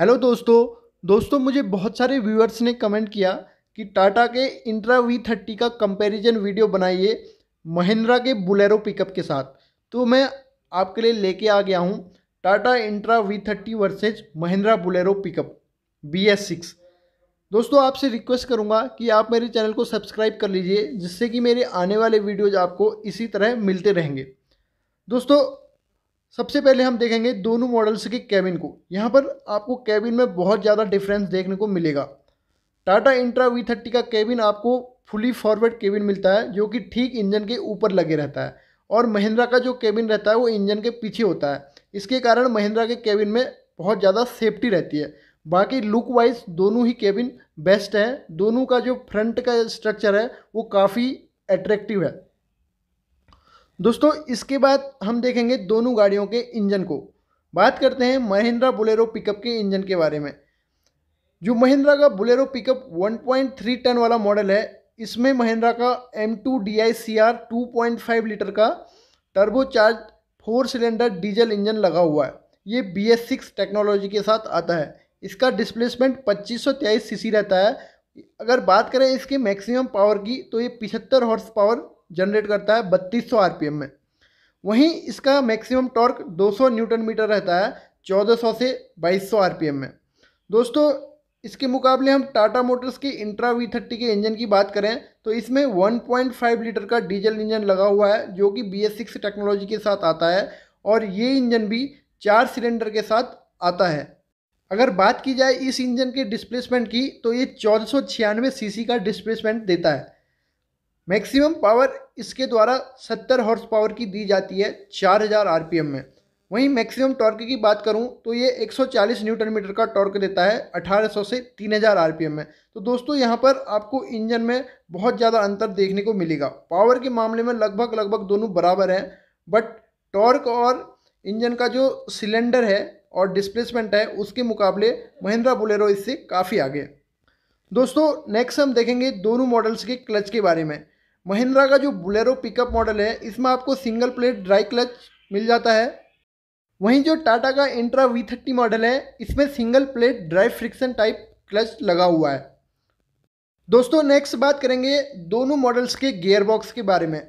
hello दोस्तों दोस्तों मुझे बहुत सारे व्यूअर्स ने कमेंट किया कि टाटा के इंट्रा वी थर्टी का कंपैरिजन वीडियो बनाइए महिंद्रा के बुलेरो पिकअप के साथ तो मैं आपके लिए लेके आ गया हूँ Tata Intra V thirty versus Mahindra Bolero pickup B S six दोस्तों आपसे रिक्वेस्ट करूँगा कि आप मेरे चैनल को सब्सक्राइब कर लीजिए जिससे कि मेरे आने वाले वीडियोज़ आपको इसी तरह मिलते रहेंगे दोस्तों सबसे पहले हम देखेंगे दोनों मॉडल्स के कैबिन को यहाँ पर आपको कैबिन में बहुत ज़्यादा डिफरेंस देखने को मिलेगा टाटा इंट्रा वी थर्टी का कैबिन आपको फुली फॉरवर्ड केबिन मिलता है जो कि ठीक इंजन के ऊपर लगे रहता है और महिंद्रा का जो केबिन रहता है वो इंजन के पीछे होता है इसके कारण महिंद्रा के केबिन में बहुत ज़्यादा सेफ्टी रहती है बाकी लुक वाइज दोनों ही केबिन बेस्ट है दोनों का जो फ्रंट का स्ट्रक्चर है वो काफ़ी एट्रैक्टिव है दोस्तों इसके बाद हम देखेंगे दोनों गाड़ियों के इंजन को बात करते हैं महिंद्रा बुलेरो पिकअप के इंजन के बारे में जो महिंद्रा का बुलेरो पिकअप 1.3 टन वाला मॉडल है इसमें महिंद्रा का M two D I C R two point five litre का turbocharge four cylinder diesel engine लगा हुआ है ये बी एस सिक्स टेक्नोलॉजी के साथ आता है इसका डिस्प्लेसमेंट पच्चीस सौ तेईस सी रहता है अगर बात करें इसके मैक्सिमम पावर की तो ये पिछहत्तर हॉर्स पावर जनरेट करता है 3200 आरपीएम में वहीं इसका मैक्सिमम टॉर्क 200 न्यूटन मीटर रहता है 1400 से 2200 आरपीएम में दोस्तों इसके मुकाबले हम टाटा मोटर्स के इंट्रा वी थर्टी के इंजन की बात करें तो इसमें 1.5 लीटर का डीजल इंजन लगा हुआ है जो कि बी एस सिक्स टेक्नोलॉजी के साथ आता है और ये इंजन भी चार सिलेंडर के साथ आता है अगर बात की जाए इस इंजन के डिस्प्लेसमेंट की तो ये चौदह सौ छियानवे सीसी का डिस्प्लेसमेंट देता है मैक्सिमम पावर इसके द्वारा 70 हॉर्स पावर की दी जाती है 4000 आरपीएम में वहीं मैक्सिमम टॉर्क की बात करूं तो ये 140 न्यूटन मीटर का टॉर्क देता है 1800 से 3000 आरपीएम में तो दोस्तों यहाँ पर आपको इंजन में बहुत ज़्यादा अंतर देखने को मिलेगा पावर के मामले में लगभग लगभग दोनों बराबर हैं बट टॉर्क और इंजन का जो सिलेंडर है और डिस्प्लेसमेंट है उसके मुकाबले महिंद्रा बुलेरो इससे काफ़ी आगे दोस्तों नेक्स्ट हम देखेंगे दोनों मॉडल्स के क्लच के बारे में महिंद्रा का जो बुलेरो पिकअप मॉडल है इसमें आपको सिंगल प्लेट ड्राई क्लच मिल जाता है वहीं जो टाटा का इंट्रा वी थर्टी मॉडल है इसमें single plate dry friction type clutch लगा हुआ है दोस्तों नेक्स्ट बात करेंगे दोनों मॉडल्स के गेयर बॉक्स के बारे में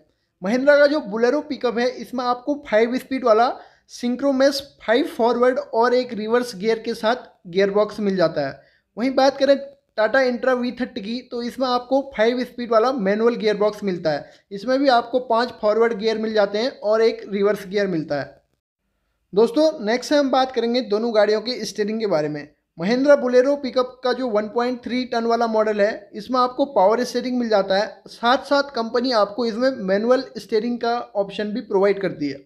महिंद्रा का जो बुलेरो पिकअप है इसमें आपको फाइव स्पीड वाला सिंक्रोमेस फाइव फॉरवर्ड और एक रिवर्स गियर के साथ गेयर बॉक्स मिल जाता है वहीं बात करें टाटा इंट्रा वी थर्टी की तो इसमें आपको फाइव स्पीड वाला मैनुअल गियर बॉक्स मिलता है इसमें भी आपको पांच फॉरवर्ड गियर मिल जाते हैं और एक रिवर्स गियर मिलता है दोस्तों नेक्स्ट हम बात करेंगे दोनों गाड़ियों के स्टेयरिंग के बारे में महिंद्रा बुलेरो पिकअप का जो 1.3 टन वाला मॉडल है इसमें आपको पावर स्टेयरिंग मिल जाता है साथ साथ कंपनी आपको इसमें मैनुअल स्टेयरिंग का ऑप्शन भी प्रोवाइड करती है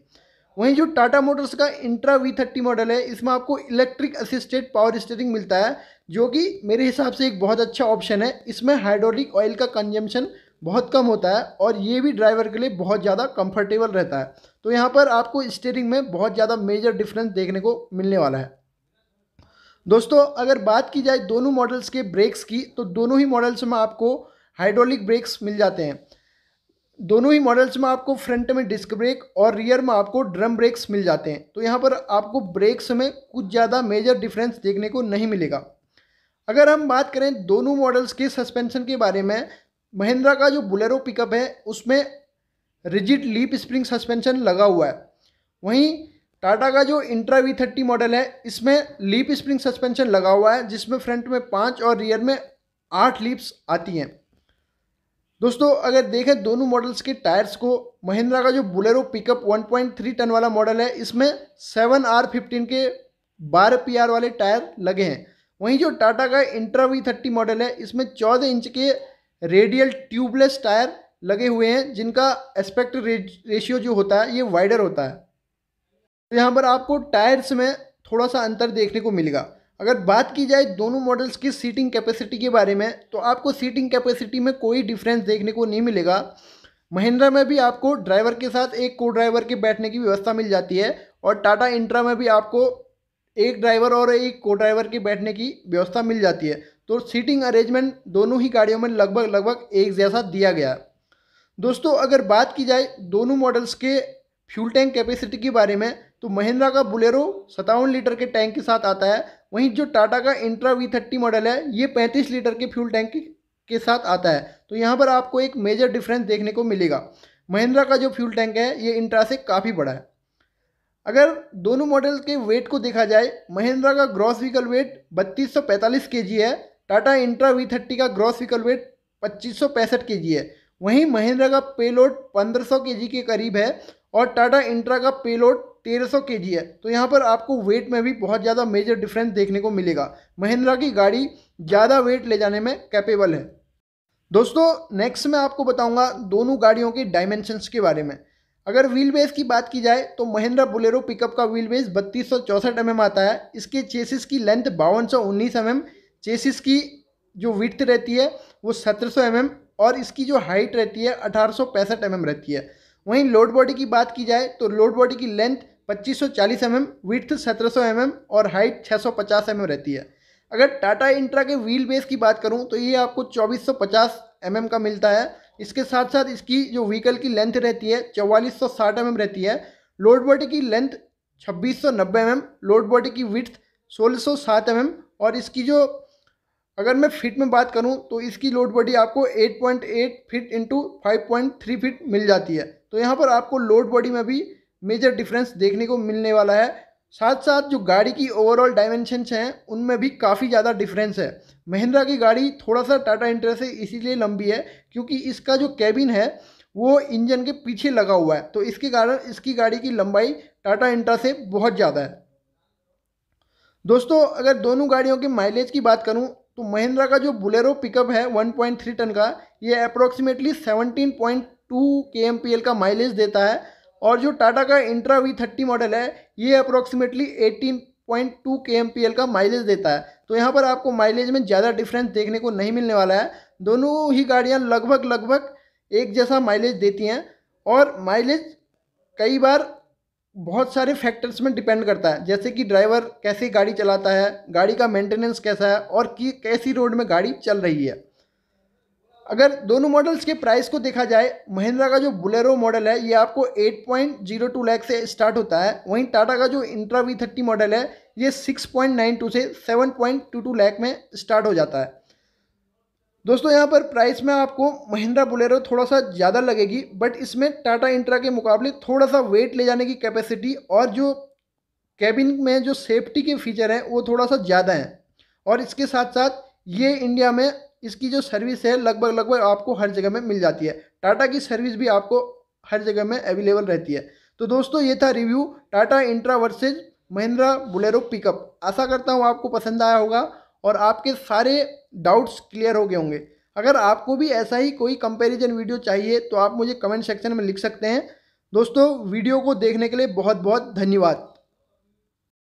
वहीं जो टाटा मोटर्स का इंट्रा वी थर्टी मॉडल है इसमें आपको इलेक्ट्रिक असिस्टेड पावर स्टेयरिंग मिलता है जो कि मेरे हिसाब से एक बहुत अच्छा ऑप्शन है इसमें हाइड्रोलिक ऑयल का कंजम्पशन बहुत कम होता है और ये भी ड्राइवर के लिए बहुत ज़्यादा कंफर्टेबल रहता है तो यहाँ पर आपको स्टेयरिंग में बहुत ज़्यादा मेजर डिफरेंस देखने को मिलने वाला है दोस्तों अगर बात की जाए दोनों मॉडल्स के ब्रेक्स की तो दोनों ही मॉडल्स में आपको हाइड्रोलिक ब्रेक्स मिल जाते हैं दोनों ही मॉडल्स में आपको फ्रंट में डिस्क ब्रेक और रियर में आपको ड्रम ब्रेक्स मिल जाते हैं तो यहाँ पर आपको ब्रेक्स में कुछ ज़्यादा मेजर डिफरेंस देखने को नहीं मिलेगा अगर हम बात करें दोनों मॉडल्स के सस्पेंशन के बारे में महिंद्रा का जो बुलेरो पिकअप है उसमें रिजिड लीप स्प्रिंग सस्पेंशन लगा हुआ है वहीं टाटा का जो इंट्रा वी थर्टी मॉडल है इसमें लीप स्प्रिंग सस्पेंशन लगा हुआ है जिसमें फ्रंट में पाँच और रियर में आठ लीप्स आती हैं दोस्तों अगर देखें दोनों मॉडल्स के टायर्स को महिंद्रा का जो बुलेरो पिकअप 1.3 टन वाला मॉडल है इसमें सेवन आर फिफ्टीन के बारह पी वाले टायर लगे हैं वहीं जो टाटा का इंट्रा वी थर्टी मॉडल है इसमें चौदह इंच के रेडियल ट्यूबलेस टायर लगे हुए हैं जिनका एस्पेक्ट रेशियो जो होता है ये वाइडर होता है तो यहाँ पर आपको टायर्स में थोड़ा सा अंतर देखने को मिलेगा अगर बात की जाए दोनों मॉडल्स की सीटिंग कैपेसिटी के बारे में तो आपको सीटिंग कैपेसिटी में कोई डिफरेंस देखने को नहीं मिलेगा महिंद्रा में भी आपको ड्राइवर के साथ एक को ड्राइवर के बैठने की व्यवस्था मिल जाती है और टाटा इंट्रा में भी आपको एक ड्राइवर और एक को ड्राइवर की बैठने की व्यवस्था मिल जाती है तो सीटिंग अरेंजमेंट दोनों ही गाड़ियों में लगभग लगभग एक जैसा दिया गया दोस्तों अगर बात की जाए दोनों मॉडल्स के फ्यूल टैंक कैपेसिटी के बारे में तो महिंद्रा का बुलेरो सतावन लीटर के टैंक के साथ आता है वहीं जो टाटा का इंट्रा वी थर्टी मॉडल है ये पैंतीस लीटर के फ्यूल टैंक के साथ आता है तो यहाँ पर आपको एक मेजर डिफरेंस देखने को मिलेगा महिंद्रा का जो फ्यूल टैंक है ये इंट्रा से काफ़ी बड़ा है अगर दोनों मॉडल के वेट को देखा जाए महिंद्रा का ग्रॉस व्हीकल वेट बत्तीस सौ है टाटा इंट्रा वी थर्टी का ग्रॉस व्हीकल वेट पच्चीस सौ है वहीं महिंद्रा का पेलोड 1500 सौ के के करीब है और टाटा इंट्रा का पेलोड 1300 सौ है तो यहाँ पर आपको वेट में भी बहुत ज़्यादा मेजर डिफरेंस देखने को मिलेगा महिंद्रा की गाड़ी ज़्यादा वेट ले जाने में कैपेबल है दोस्तों नेक्स्ट मैं आपको बताऊंगा दोनों गाड़ियों के डायमेंशंस के बारे में अगर व्हील बेस की बात की जाए तो महिंद्रा बुलेरो पिकअप का व्हील बेस बत्तीस सौ चौंसठ एम mm आता है इसके चेसिस की लेंथ बावन सौ उन्नीस एम mm, चेसिस की जो विथ रहती है वो सत्रह सौ एम mm और इसकी जो हाइट रहती है अठारह सौ पैंसठ एम रहती है वहीं लोड बॉडी की बात की जाए तो लोड बॉडी की लेंथ पच्चीस सौ चालीस एम एम विथ सत्रह सौ एम एम और हाइट छः सौ पचास एम रहती है अगर टाटा इंट्रा के व्हील बेस की बात करूँ तो ये आपको चौबीस सौ पचास एम एम का मिलता है इसके साथ साथ इसकी जो व्हीकल की लेंथ रहती है चौवालीस सौ साठ एम mm रहती है लोड बॉडी की लेंथ छब्बीस सौ नब्बे एम लोड बॉडी की विथ सोलह सौ सात एम mm और इसकी जो अगर मैं फिट में बात करूं तो इसकी लोड बॉडी आपको 8.8 फिट इंटू थ्री फिट मिल जाती है तो यहाँ पर आपको लोड बॉडी में भी मेजर डिफरेंस देखने को मिलने वाला है साथ साथ जो गाड़ी की ओवरऑल डायमेंशनस हैं उनमें भी काफ़ी ज़्यादा डिफरेंस है महिंद्रा की गाड़ी थोड़ा सा टाटा इंटर से इसीलिए लंबी है क्योंकि इसका जो कैबिन है वो इंजन के पीछे लगा हुआ है तो इसके कारण इसकी गाड़ी की लंबाई टाटा इंट्रा से बहुत ज़्यादा है दोस्तों अगर दोनों गाड़ियों के माइलेज की बात करूँ तो महिंद्रा का जो बुलेरो पिकअप है वन टन का ये अप्रोक्सीमेटली सेवनटीन के का माइलेज देता है और जो टाटा का इंट्रा वी थर्टी मॉडल है ये approximately eighteen point two K M P L का माइलेज देता है तो यहाँ पर आपको माइलेज में ज़्यादा डिफरेंस देखने को नहीं मिलने वाला है दोनों ही गाड़ियाँ लगभग लगभग एक जैसा माइलेज देती हैं और माइलेज कई बार बहुत सारे फैक्टर्स में डिपेंड करता है जैसे कि ड्राइवर कैसी गाड़ी चलाता है गाड़ी का मेंटेनेंस कैसा है और कि कैसी रोड में गाड़ी चल रही है अगर दोनों मॉडल्स के प्राइस को देखा जाए महिंद्रा का जो बुलेरो मॉडल है ये आपको 8.02 लाख से स्टार्ट होता है वहीं टाटा का जो इंट्रा वी थर्टी मॉडल है ये 6.92 से 7.22 लाख में स्टार्ट हो जाता है दोस्तों यहाँ पर प्राइस में आपको महिंद्रा बुलेरो थोड़ा सा ज़्यादा लगेगी बट इसमें टाटा इंट्रा के मुकाबले थोड़ा सा वेट ले जाने की कैपेसिटी और जो कैबिन में जो सेफ्टी के फीचर हैं वो थोड़ा सा ज़्यादा हैं और इसके साथ साथ ये इंडिया में इसकी जो सर्विस है लगभग लगभग आपको हर जगह में मिल जाती है टाटा की सर्विस भी आपको हर जगह में अवेलेबल रहती है तो दोस्तों ये था review Tata Intra versus Mahindra Bolero pickup आशा करता हूँ आपको पसंद आया होगा और आपके सारे डाउट्स क्लियर हो गए होंगे अगर आपको भी ऐसा ही कोई कंपैरिजन वीडियो चाहिए तो आप मुझे कमेंट सेक्शन में लिख सकते हैं दोस्तों वीडियो को देखने के लिए बहुत बहुत धन्यवाद